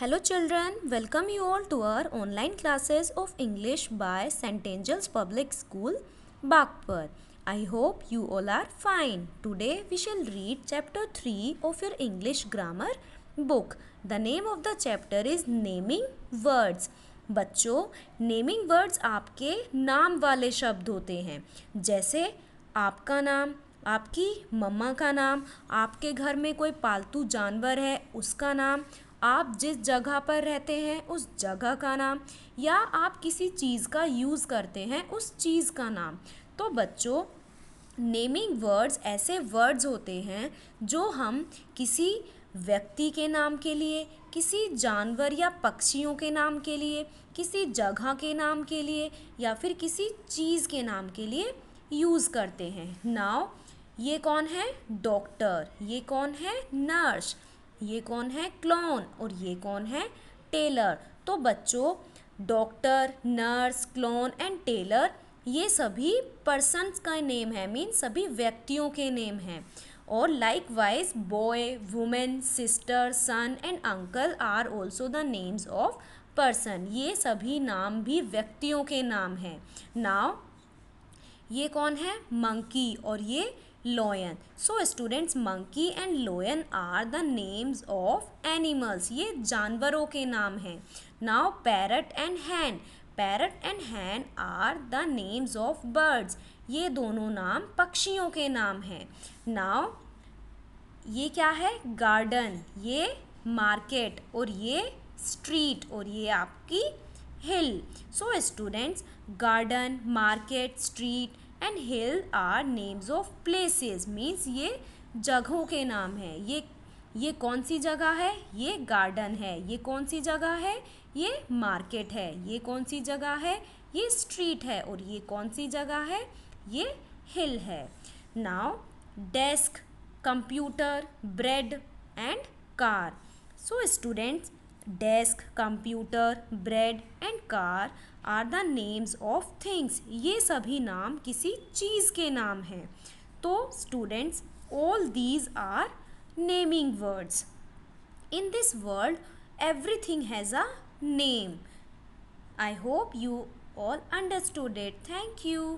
hello children welcome you all to our online classes of English by Saint Angels Public School Bagpur I hope you all are fine today we shall read chapter three of your English grammar book the name of the chapter is naming words बच्चों naming words आपके नाम वाले शब्द होते हैं जैसे आपका नाम आपकी मम्मा का नाम आपके घर में कोई पालतू जानवर है उसका नाम आप जिस जगह पर रहते हैं उस जगह का नाम या आप किसी चीज़ का यूज़ करते हैं उस चीज़ का नाम तो बच्चों नेमिंग वर्ड्स ऐसे वर्ड्स होते हैं जो हम किसी व्यक्ति के नाम के लिए किसी जानवर या पक्षियों के नाम के लिए किसी जगह के नाम के लिए या फिर किसी चीज़ के नाम के लिए यूज़ करते हैं नाव ये कौन है डॉक्टर ये कौन है नर्स ये कौन है क्लोन और ये कौन है टेलर तो बच्चों doctor nurse clown and tailor ये सभी पर्सनस का नेम है मीन सभी व्यक्तियों के नेम हैं और likewise boy women sister son and uncle are also the names of person ये सभी नाम भी व्यक्तियों के नाम हैं नाव ये कौन है मंकी और ये lion so students monkey and lion are the names of animals ये जानवरों के नाम हैं now parrot and hen parrot and hen are the names of birds ये दोनों नाम पक्षियों के नाम हैं नाउ ये क्या है गार्डन ये मार्केट और ये स्ट्रीट और ये आपकी hill so students garden market street and hill are names of places means ये जगहों के नाम हैं ये ये कौन सी जगह है ये गार्डन है ये कौन सी जगह है ये मार्केट है ये कौन सी जगह है ये स्ट्रीट है और ये कौन सी जगह है ये हिल है now desk computer bread and car so students desk computer bread and car are the names of things ये सभी नाम किसी चीज़ के नाम हैं तो students all these are naming words in this world everything has a name I hope you all understood it thank you